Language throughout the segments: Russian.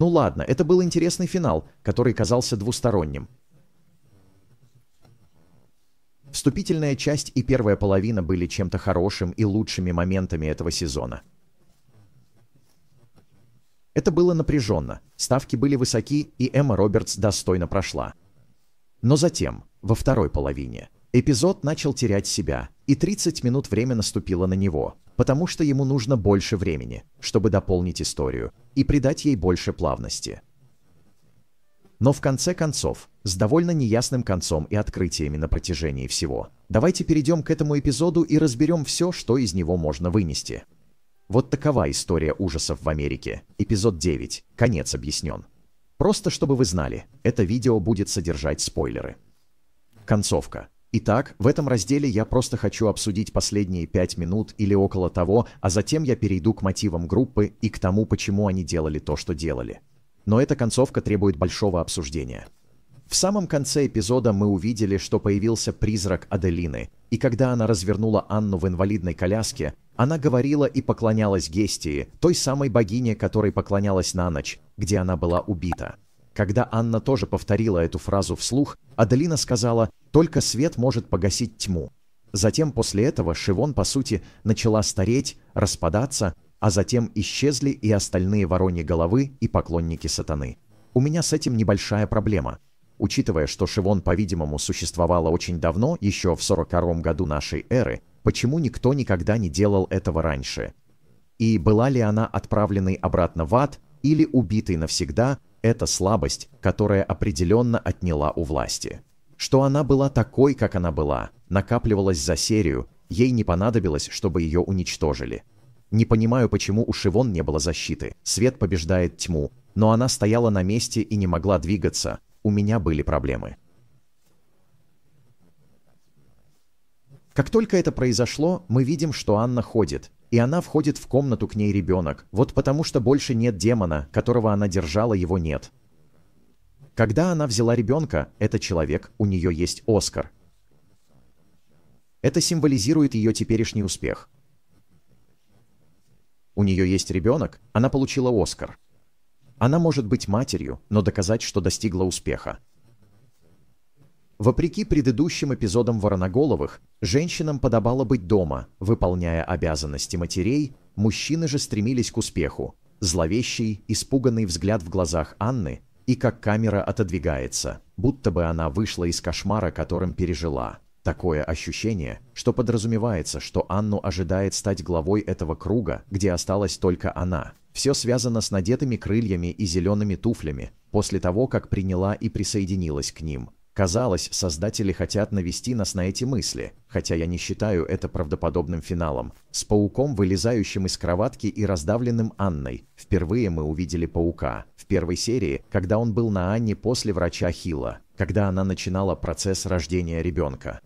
Ну ладно, это был интересный финал, который казался двусторонним. Вступительная часть и первая половина были чем-то хорошим и лучшими моментами этого сезона. Это было напряженно, ставки были высоки, и Эмма Робертс достойно прошла. Но затем, во второй половине, эпизод начал терять себя, и 30 минут время наступило на него, потому что ему нужно больше времени, чтобы дополнить историю и придать ей больше плавности. Но в конце концов, с довольно неясным концом и открытиями на протяжении всего, давайте перейдем к этому эпизоду и разберем все, что из него можно вынести. Вот такова история ужасов в Америке. Эпизод 9. Конец объяснен. Просто чтобы вы знали, это видео будет содержать спойлеры. Концовка. Итак, в этом разделе я просто хочу обсудить последние пять минут или около того, а затем я перейду к мотивам группы и к тому, почему они делали то, что делали. Но эта концовка требует большого обсуждения. В самом конце эпизода мы увидели, что появился призрак Аделины, и когда она развернула Анну в инвалидной коляске, она говорила и поклонялась Гестии, той самой богине, которой поклонялась на ночь, где она была убита. Когда Анна тоже повторила эту фразу вслух, Аделина сказала только свет может погасить тьму. Затем после этого Шивон, по сути, начала стареть, распадаться, а затем исчезли и остальные вороньи головы и поклонники сатаны. У меня с этим небольшая проблема. Учитывая, что Шивон, по-видимому, существовала очень давно, еще в 42 году нашей эры, почему никто никогда не делал этого раньше? И была ли она отправленной обратно в ад или убитой навсегда, это слабость, которая определенно отняла у власти. Что она была такой, как она была, накапливалась за серию, ей не понадобилось, чтобы ее уничтожили. Не понимаю, почему у Шивон не было защиты. Свет побеждает тьму, но она стояла на месте и не могла двигаться. У меня были проблемы. Как только это произошло, мы видим, что Анна ходит, и она входит в комнату к ней ребенок, вот потому что больше нет демона, которого она держала, его нет. Когда она взяла ребенка, этот человек, у нее есть Оскар. Это символизирует ее теперешний успех. У нее есть ребенок, она получила Оскар. Она может быть матерью, но доказать, что достигла успеха. Вопреки предыдущим эпизодам Вороноголовых, женщинам подобало быть дома, выполняя обязанности матерей, мужчины же стремились к успеху. Зловещий, испуганный взгляд в глазах Анны и как камера отодвигается, будто бы она вышла из кошмара, которым пережила. Такое ощущение, что подразумевается, что Анну ожидает стать главой этого круга, где осталась только она. Все связано с надетыми крыльями и зелеными туфлями, после того, как приняла и присоединилась к ним. Казалось, создатели хотят навести нас на эти мысли, хотя я не считаю это правдоподобным финалом. С пауком, вылезающим из кроватки и раздавленным Анной. Впервые мы увидели паука. В первой серии, когда он был на Анне после врача Хила, когда она начинала процесс рождения ребенка.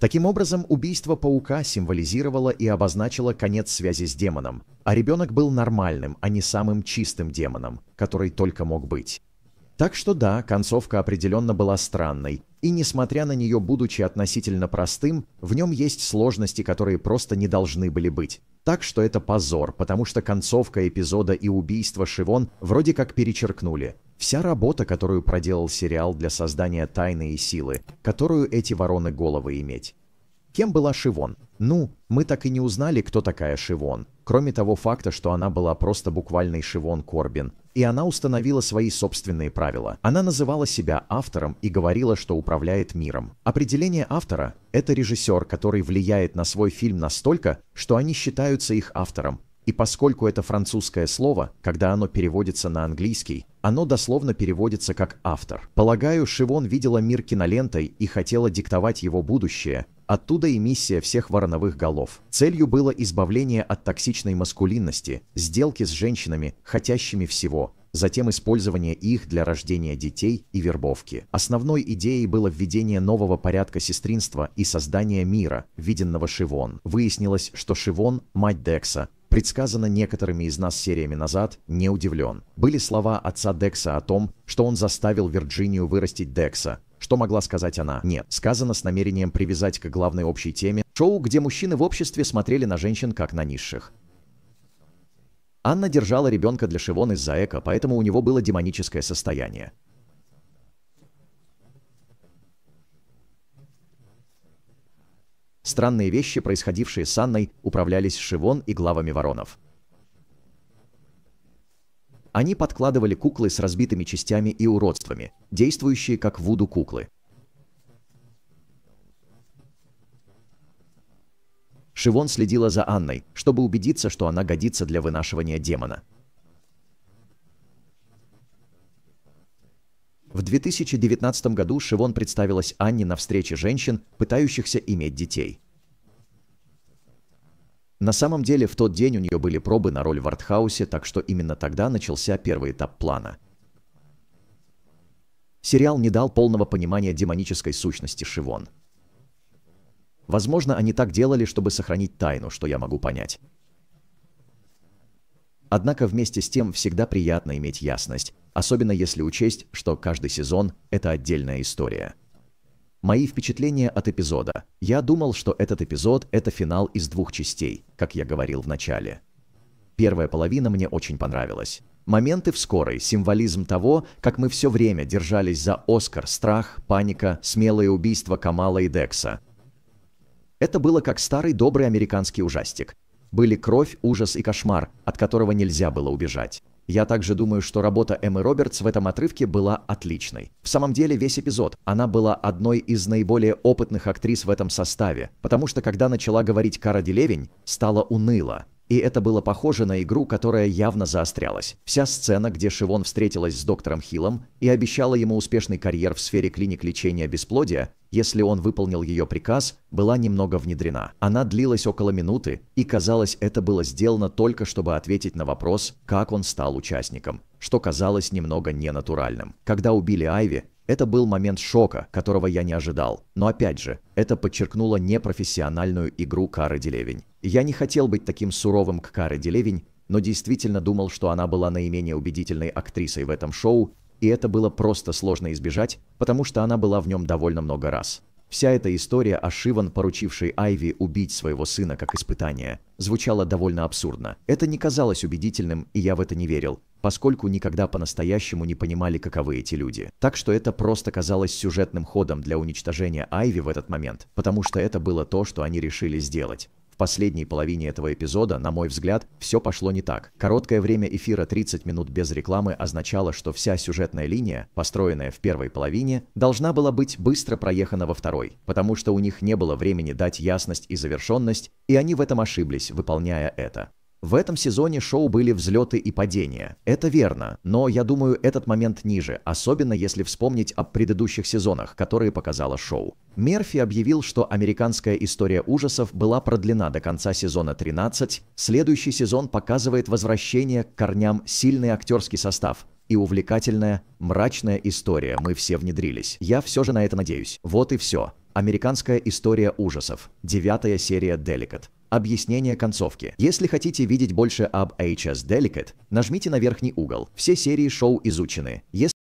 Таким образом, убийство паука символизировало и обозначило конец связи с демоном, а ребенок был нормальным, а не самым чистым демоном, который только мог быть. Так что да, концовка определенно была странной, и несмотря на нее, будучи относительно простым, в нем есть сложности, которые просто не должны были быть. Так что это позор, потому что концовка эпизода и убийство Шивон вроде как перечеркнули. Вся работа, которую проделал сериал для создания тайны и силы, которую эти вороны головы иметь. Кем была Шивон? Ну, мы так и не узнали, кто такая Шивон, кроме того факта, что она была просто буквальной Шивон Корбин, и она установила свои собственные правила. Она называла себя автором и говорила, что управляет миром. Определение автора – это режиссер, который влияет на свой фильм настолько, что они считаются их автором, и поскольку это французское слово, когда оно переводится на английский, оно дословно переводится как «автор». Полагаю, Шивон видела мир кинолентой и хотела диктовать его будущее, Оттуда и миссия всех вороновых голов. Целью было избавление от токсичной маскулинности, сделки с женщинами, хотящими всего, затем использование их для рождения детей и вербовки. Основной идеей было введение нового порядка сестринства и создание мира, виденного Шивон. Выяснилось, что Шивон, мать Декса, предсказано некоторыми из нас сериями назад, не удивлен. Были слова отца Декса о том, что он заставил Вирджинию вырастить Декса. Что могла сказать она? Нет. Сказано с намерением привязать к главной общей теме шоу, где мужчины в обществе смотрели на женщин как на низших. Анна держала ребенка для Шивон из-за эко, поэтому у него было демоническое состояние. Странные вещи, происходившие с Анной, управлялись Шивон и главами воронов. Они подкладывали куклы с разбитыми частями и уродствами, действующие как вуду-куклы. Шивон следила за Анной, чтобы убедиться, что она годится для вынашивания демона. В 2019 году Шивон представилась Анне на встрече женщин, пытающихся иметь детей. На самом деле, в тот день у нее были пробы на роль в артхаусе, так что именно тогда начался первый этап плана. Сериал не дал полного понимания демонической сущности Шивон. Возможно, они так делали, чтобы сохранить тайну, что я могу понять. Однако вместе с тем всегда приятно иметь ясность, особенно если учесть, что каждый сезон – это отдельная история – Мои впечатления от эпизода. Я думал, что этот эпизод – это финал из двух частей, как я говорил в начале. Первая половина мне очень понравилась. Моменты в скорой, символизм того, как мы все время держались за Оскар, страх, паника, смелые убийства Камала и Декса. Это было как старый добрый американский ужастик. Были кровь, ужас и кошмар, от которого нельзя было убежать. Я также думаю, что работа Эммы Робертс в этом отрывке была отличной. В самом деле, весь эпизод она была одной из наиболее опытных актрис в этом составе, потому что когда начала говорить Кара Делевень, стало уныло и это было похоже на игру, которая явно заострялась. Вся сцена, где Шивон встретилась с доктором Хиллом и обещала ему успешный карьер в сфере клиник лечения бесплодия, если он выполнил ее приказ, была немного внедрена. Она длилась около минуты, и казалось, это было сделано только чтобы ответить на вопрос, как он стал участником, что казалось немного ненатуральным. Когда убили Айви, это был момент шока, которого я не ожидал. Но опять же, это подчеркнуло непрофессиональную игру Кары Делевень. Я не хотел быть таким суровым к Каре Делевень, но действительно думал, что она была наименее убедительной актрисой в этом шоу, и это было просто сложно избежать, потому что она была в нем довольно много раз. Вся эта история о Шиван, поручившей Айви убить своего сына как испытание, звучала довольно абсурдно. Это не казалось убедительным, и я в это не верил поскольку никогда по-настоящему не понимали, каковы эти люди. Так что это просто казалось сюжетным ходом для уничтожения Айви в этот момент, потому что это было то, что они решили сделать. В последней половине этого эпизода, на мой взгляд, все пошло не так. Короткое время эфира 30 минут без рекламы означало, что вся сюжетная линия, построенная в первой половине, должна была быть быстро проехана во второй, потому что у них не было времени дать ясность и завершенность, и они в этом ошиблись, выполняя это. В этом сезоне шоу были взлеты и падения. Это верно, но я думаю, этот момент ниже, особенно если вспомнить о предыдущих сезонах, которые показало шоу. Мерфи объявил, что американская история ужасов была продлена до конца сезона 13. Следующий сезон показывает возвращение к корням сильный актерский состав, и увлекательная, мрачная история. Мы все внедрились. Я все же на это надеюсь. Вот и все. Американская история ужасов. Девятая серия Деликат. Объяснение концовки. Если хотите видеть больше об HS Delicate, нажмите на верхний угол. Все серии шоу изучены. Если